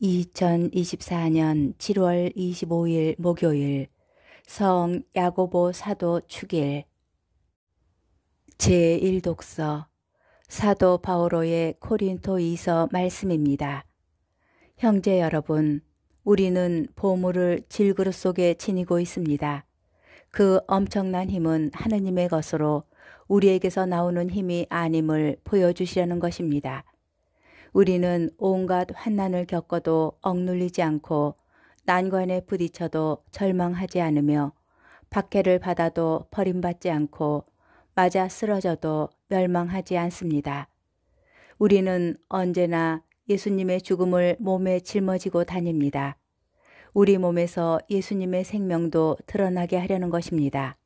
2024년 7월 25일 목요일 성 야고보 사도 축일 제1독서 사도 바오로의 코린토이서 말씀입니다. 형제 여러분, 우리는 보물을 질그릇 속에 지니고 있습니다. 그 엄청난 힘은 하느님의 것으로 우리에게서 나오는 힘이 아님을 보여주시려는 것입니다. 우리는 온갖 환난을 겪어도 억눌리지 않고 난관에 부딪혀도 절망하지 않으며 박해를 받아도 버림받지 않고 맞아 쓰러져도 멸망하지 않습니다. 우리는 언제나 예수님의 죽음을 몸에 짊어지고 다닙니다. 우리 몸에서 예수님의 생명도 드러나게 하려는 것입니다.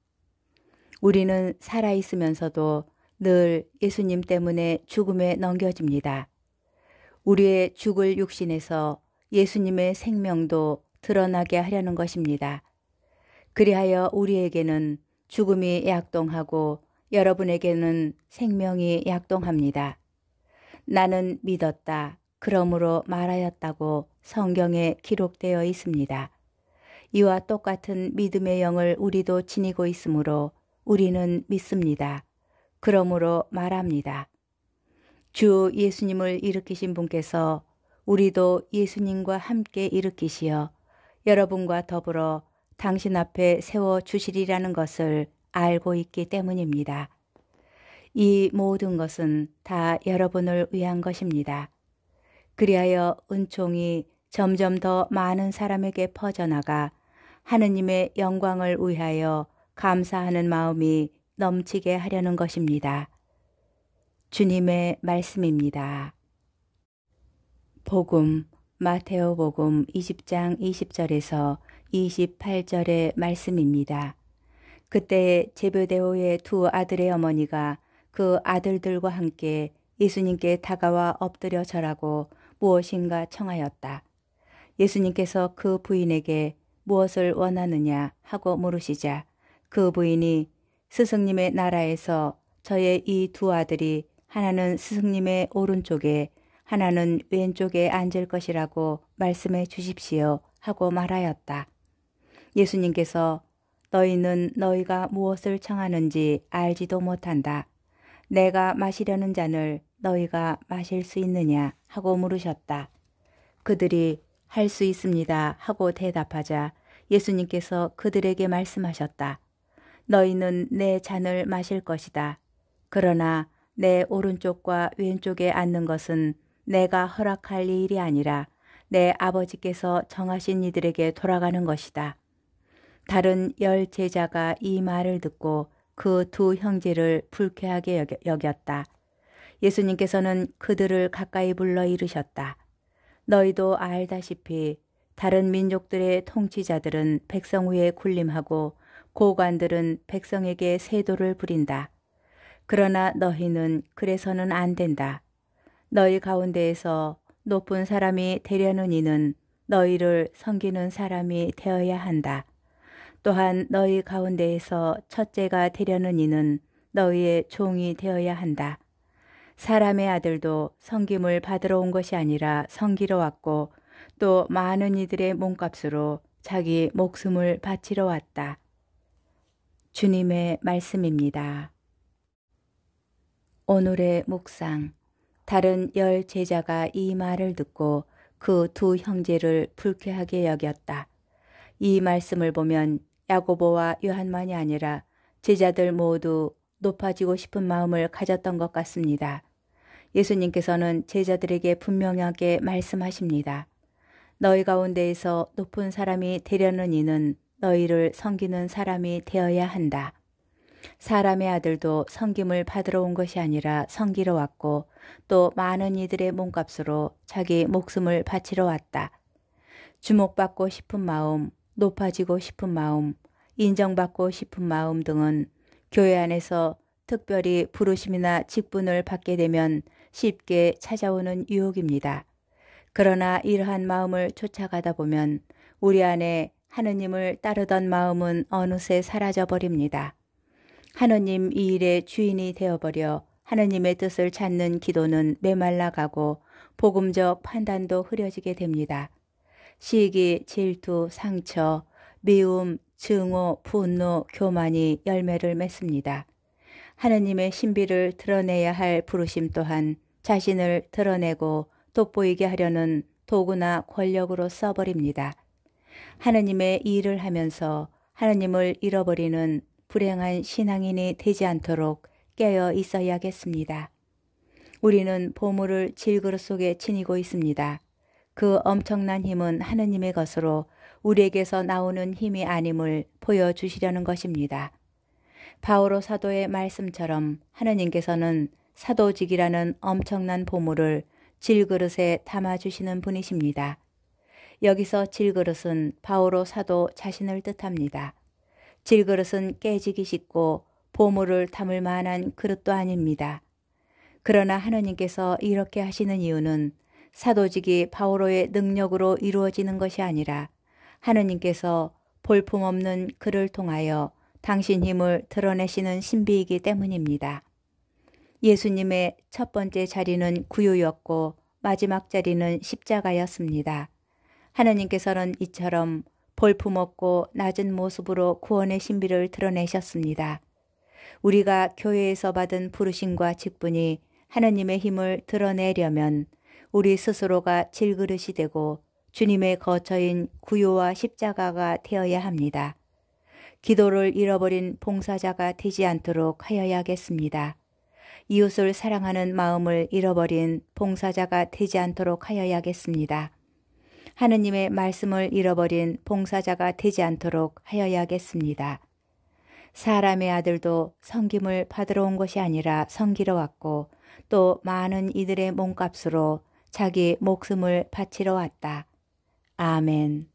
우리는 살아있으면서도 늘 예수님 때문에 죽음에 넘겨집니다. 우리의 죽을 육신에서 예수님의 생명도 드러나게 하려는 것입니다. 그리하여 우리에게는 죽음이 약동하고 여러분에게는 생명이 약동합니다. 나는 믿었다. 그러므로 말하였다고 성경에 기록되어 있습니다. 이와 똑같은 믿음의 영을 우리도 지니고 있으므로 우리는 믿습니다. 그러므로 말합니다. 주 예수님을 일으키신 분께서 우리도 예수님과 함께 일으키시어 여러분과 더불어 당신 앞에 세워 주시리라는 것을 알고 있기 때문입니다. 이 모든 것은 다 여러분을 위한 것입니다. 그리하여 은총이 점점 더 많은 사람에게 퍼져나가 하느님의 영광을 위하여 감사하는 마음이 넘치게 하려는 것입니다. 주님의 말씀입니다. 복음 마테오 복음 20장 20절에서 28절의 말씀입니다. 그때 제베데오의 두 아들의 어머니가 그 아들들과 함께 예수님께 다가와 엎드려 절하고 무엇인가 청하였다. 예수님께서 그 부인에게 무엇을 원하느냐 하고 물으시자 그 부인이 스승님의 나라에서 저의 이 두 아들이 하나는 스승님의 오른쪽에 하나는 왼쪽에 앉을 것이라고 말씀해 주십시오 하고 말하였다. 예수님께서 너희는 너희가 무엇을 청하는지 알지도 못한다. 내가 마시려는 잔을 너희가 마실 수 있느냐 하고 물으셨다. 그들이 할 수 있습니다 하고 대답하자 예수님께서 그들에게 말씀하셨다. 너희는 내 잔을 마실 것이다. 그러나 내 오른쪽과 왼쪽에 앉는 것은 내가 허락할 일이 아니라 내 아버지께서 정하신 이들에게 돌아가는 것이다. 다른 열 제자가 이 말을 듣고 그 두 형제를 불쾌하게 여겼다. 예수님께서는 그들을 가까이 불러 이르셨다. 너희도 알다시피 다른 민족들의 통치자들은 백성 위에 군림하고 고관들은 백성에게 세도를 부린다. 그러나 너희는 그래서는 안 된다. 너희 가운데에서 높은 사람이 되려는 이는 너희를 섬기는 사람이 되어야 한다. 또한 너희 가운데에서 첫째가 되려는 이는 너희의 종이 되어야 한다. 사람의 아들도 섬김을 받으러 온 것이 아니라 섬기러 왔고 또 많은 이들의 몸값으로 자기 목숨을 바치러 왔다. 주님의 말씀입니다. 오늘의 묵상 다른 열 제자가 이 말을 듣고 그 두 형제를 불쾌하게 여겼다. 이 말씀을 보면 야고보와 요한만이 아니라 제자들 모두 높아지고 싶은 마음을 가졌던 것 같습니다. 예수님께서는 제자들에게 분명하게 말씀하십니다. 너희 가운데에서 높은 사람이 되려는 이는 너희를 섬기는 사람이 되어야 한다. 사람의 아들도 성김을 받으러 온 것이 아니라 성기러 왔고 또 많은 이들의 몸값으로 자기 목숨을 바치러 왔다. 주목받고 싶은 마음, 높아지고 싶은 마음, 인정받고 싶은 마음 등은 교회 안에서 특별히 부르심이나 직분을 받게 되면 쉽게 찾아오는 유혹입니다. 그러나 이러한 마음을 쫓아가다 보면 우리 안에 하느님을 따르던 마음은 어느새 사라져 버립니다. 하느님 이 일의 주인이 되어버려 하느님의 뜻을 찾는 기도는 메말라가고 복음적 판단도 흐려지게 됩니다. 시기, 질투, 상처, 미움, 증오, 분노, 교만이 열매를 맺습니다. 하느님의 신비를 드러내야 할 부르심 또한 자신을 드러내고 돋보이게 하려는 도구나 권력으로 써버립니다. 하느님의 일을 하면서 하느님을 잃어버리는 불행한 신앙인이 되지 않도록 깨어 있어야겠습니다. 우리는 보물을 질그릇 속에 지니고 있습니다. 그 엄청난 힘은 하느님의 것으로 우리에게서 나오는 힘이 아님을 보여주시려는 것입니다. 바오로 사도의 말씀처럼 하느님께서는 사도직이라는 엄청난 보물을 질그릇에 담아주시는 분이십니다. 여기서 질그릇은 바오로 사도 자신을 뜻합니다. 질그릇은 깨지기 쉽고 보물을 담을 만한 그릇도 아닙니다. 그러나 하느님께서 이렇게 하시는 이유는 사도직이 바오로의 능력으로 이루어지는 것이 아니라 하느님께서 볼품없는 그를 통하여 당신 힘을 드러내시는 신비이기 때문입니다. 예수님의 첫 번째 자리는 구유였고 마지막 자리는 십자가였습니다. 하느님께서는 이처럼 볼품없고 낮은 모습으로 구원의 신비를 드러내셨습니다. 우리가 교회에서 받은 부르심과 직분이 하나님의 힘을 드러내려면 우리 스스로가 질그릇이 되고 주님의 거처인 구요와 십자가가 되어야 합니다. 기도를 잃어버린 봉사자가 되지 않도록 하여야겠습니다. 이웃을 사랑하는 마음을 잃어버린 봉사자가 되지 않도록 하여야겠습니다. 하느님의 말씀을 잃어버린 봉사자가 되지 않도록 하여야겠습니다. 사람의 아들도 성김을 받으러 온 것이 아니라 성기러 왔고 또 많은 이들의 몸값으로 자기 목숨을 바치러 왔다. 아멘.